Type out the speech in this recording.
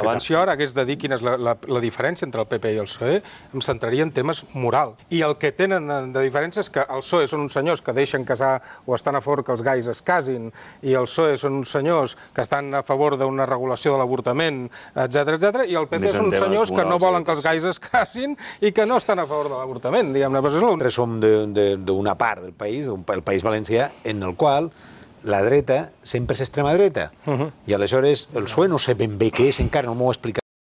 Abans jo ara hagués de dir quina és la, la, la diferència entre el PP i el PSOE, em centraria en temes moral. I el que tenen de diferència és que el PSOE són uns senyors que deixen casar o estan a favor que els gais es casin, i el PSOE són uns senyors que estan a favor d'una regulació de l'avortament, etc etc. i el PP són uns senyors que no volen que eh? els gais es casin i que no estan a favor de l'avortament. Nosaltres som d'una part del país, el País Valencià, en el qual la dreta sempre és extrema dreta. Uh mhm. -huh. I aleshores el PSOE no sé ben bé què és, encara no m'ho explicat